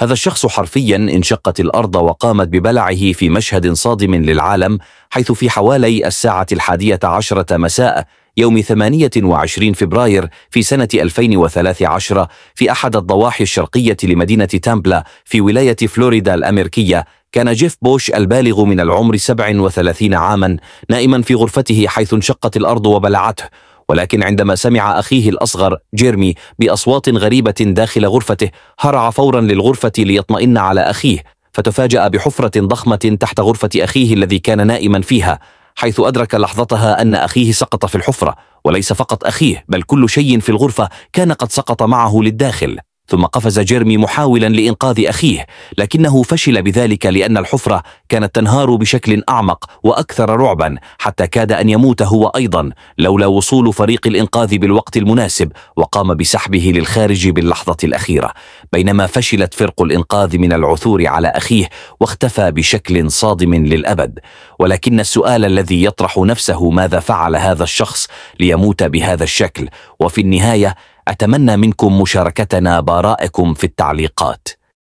هذا الشخص حرفيا انشقت الأرض وقامت ببلعه في مشهد صادم للعالم حيث في حوالي الساعة الحادية عشرة مساء يوم 28 فبراير في سنة 2013 في أحد الضواحي الشرقية لمدينة تامبلا في ولاية فلوريدا الأمريكية كان جيف بوش البالغ من العمر 37 عاما نائما في غرفته حيث انشقت الأرض وبلعته ولكن عندما سمع أخيه الأصغر جيرمي بأصوات غريبة داخل غرفته هرع فورا للغرفة ليطمئن على أخيه فتفاجأ بحفرة ضخمة تحت غرفة أخيه الذي كان نائما فيها حيث أدرك لحظتها أن أخيه سقط في الحفرة وليس فقط أخيه بل كل شيء في الغرفة كان قد سقط معه للداخل ثم قفز جيرمي محاولا لإنقاذ أخيه لكنه فشل بذلك لأن الحفرة كانت تنهار بشكل أعمق وأكثر رعبا حتى كاد أن يموت هو أيضا لولا وصول فريق الإنقاذ بالوقت المناسب وقام بسحبه للخارج باللحظة الأخيرة بينما فشلت فرق الإنقاذ من العثور على أخيه واختفى بشكل صادم للأبد ولكن السؤال الذي يطرح نفسه ماذا فعل هذا الشخص ليموت بهذا الشكل وفي النهاية أتمنى منكم مشاركتنا بارائكم في التعليقات